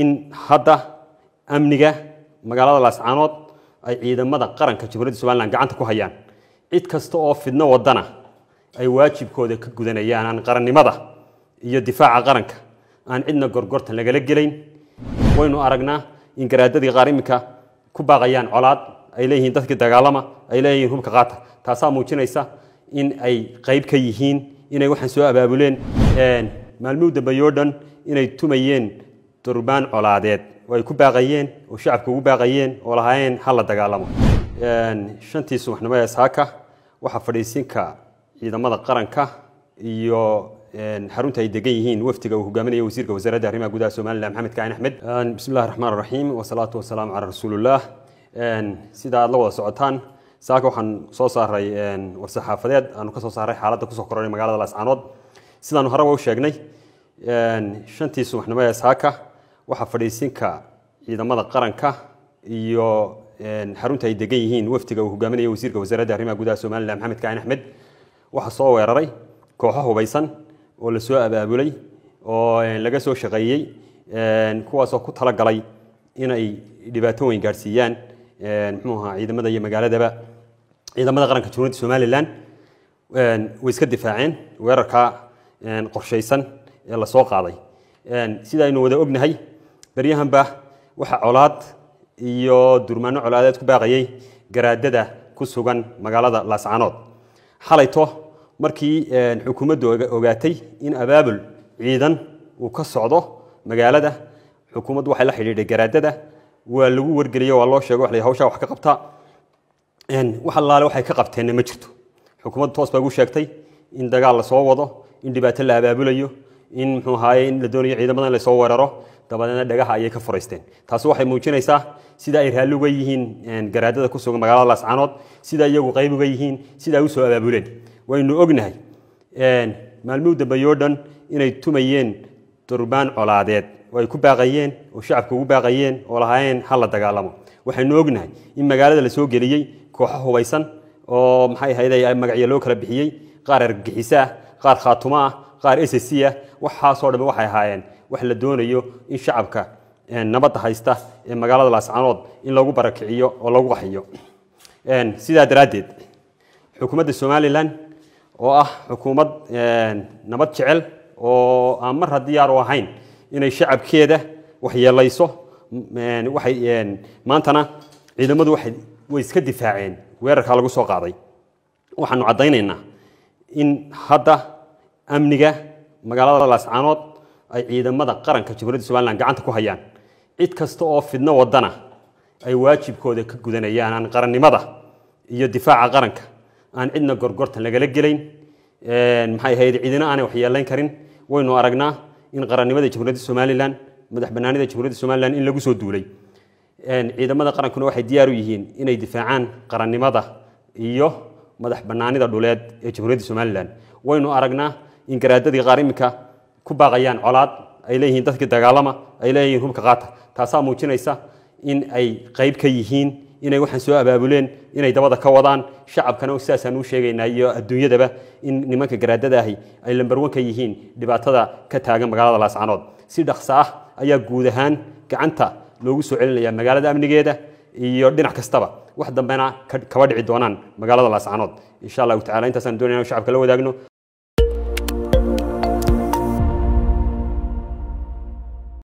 in hadda amniga magaalada laascaanood ay ciidamada qaranka jamhuuriyadda somalilan gacanta ku hayaan cid kasta oo fidno wadana ay waajibkooda ka gudanayaan aan qarannimada iyo difaaca qaranka aan cidna gorgortan lagala gelayn waynu aragnaa in garaadadii qaar iminka ku baaqayaan colaad ay leeyihiin dadkii dagaalama ay leeyihiin hubka qaata taasaa muujinaysa in ay qayb ka yihiin inay waxaan soo abaabuleen maalmuhu dambeeyoo dhan inay tumayeen durubaan colaadeed oo ay ku baaqayeen oo shacabku ugu baaqayeen oo lahaayeen hal la dagaalamo shantii subaxnimo ee saaka waxaa fadhiisinka ciidamada qaranka iyo xarunta ay degan yihiin waftiga uu hogaaminaya wasiirka wasaaradda arrimaha gudaha somaliland maxamed kaain axmed bismi illahi raxmaan raxiim wasalaatu wasalaamu calaa rasuulillah sida aad la wada socotaan saaka waxaan soo saaray war-saxaafadeed aanu ka saaray xaaladda kusoo koranay magaalada laascaanood sidaanu horeba u sheegnay shantii subaxnimo ee saaka waxaa fadhiisinka ciidamada qaranka iyo xarunta ay degan yihiin waftiga uu hogaaminaya wasiirka wasaaradda arrimaha gudaha somalilan maxamed kacin axmed waxaa soo weeraray kooxo hubaysan oo lasoo abaabulay oo laga soo shaqeeyey kuwaasoo ku talagalay inay dhibaato weyn gaadhsiiyaan muxuu ahaa ciidamada iyo magaaladaba ciidamada qaranka jumhuuriyadda somalilan way iska difaaceen weerarka qorshaysan ee lasoo qaaday sida aynu wada ognahay baryahanba waxa colaad iyo durmaano colaadeed ku baaqayay garaadada ku sugan magaalada laascanood xalayto markii xukuumaddu ogaatay in abaabul ciidan uu ka socdo magaalada xukuumaddu waxay la xidhiidhay garaadada waa lagu wargeliyo waa loo sheego wa hawshaa wax ka qabtaa wax allaale waxay ka qabteenna ma jirto xukuumaddu toos baa ugu sheegtay in dagaal lasoo wado in dhibaato la abaabulayo in muxuu ahaaye in la doonayo ciidan badan in weeraro dabadeedna dhagaha ayay ka furaysteen taas waxay muujinaysaa sida ay raalli uga yihiin garaadada ku sugan magaalada laascanood sida iyagu qayb uga yihiin sida ay usoo abaabuleen waynu ognahay maalmuhu dambeeye o dhan inay tumayeen durbaan colaadeed oo ay ku baaqayeen oo shacabka ugu baaqayeen oo lahaayeen ha la dagaalamo waxaynu ognahay in magaalada lasoo geliyey kooxo hubaysan oo maxay ahayd magacyo loo kala bixiyey qaar argagixiso ah qaar khaatumo ah qaar ssah waxaasoo dham waxay ahaayeen wax la doonayo in shacabka nabadda haysta ee magaalada laascanood in lagu barakiciyo oo lagu qaxiyo sidaa daraaddeed xukuumadda somalilan oo ah xukuumad nabad jecel oo aan mar haddii u ahayn inay shacabkeeda waxyeelayso waay maantana ciidamadu waay way iska difaaceen weerarkaa lagu soo qaaday waxaanu caddaynaynaa in hadda amniga magaalada laascaanood ay ciidamada qaranka jamhuuriyadda somalilan gacanta ku hayaan cid kasta oo fidno wadana ay waajibkooda ka gudanayaan aan qarannimada iyo difaaca qaranka aan cidna gorgortan lagala gelayn maxay ahayd cidina aanay waxyeelayn karin waynu aragnaa in qaranimada jamhuuriyadda somalilan madax bannaanida jamhuuriyadda somalilan in lagu soo duulay ciidamada qarankuna waxay diyaar u yihiin inay difaacaan qarannimada iyo madax bannaanida dhuleed ee jamhuuriyadda somalilan waynu aragnaa in garaadadii qaar iminka ku baaqayaan colaad ay leeyihiin dadkii dagaalama ay leeyihiin hubka qaata taasaa muujinaysa in ay qayb ka yihiin inay waxaan soo abaabuleen inay dabada ka wadaan shacabkana sidaasaan u sheegaynaa iyo adduunyadaba in nimanka garaadada ahi ay lambarwanka yihiin dhibaatada ka taagan magaalada laascanood si dhaqso ah ayaa guud ahaan gacanta loogu soo celinaya magaalada amnigeeda iyo dhinac kastaba wax dambena kaba dhici doonaan magaalada laascanood insha allahu tacala intaasaan doonayna shacabka la wadaagno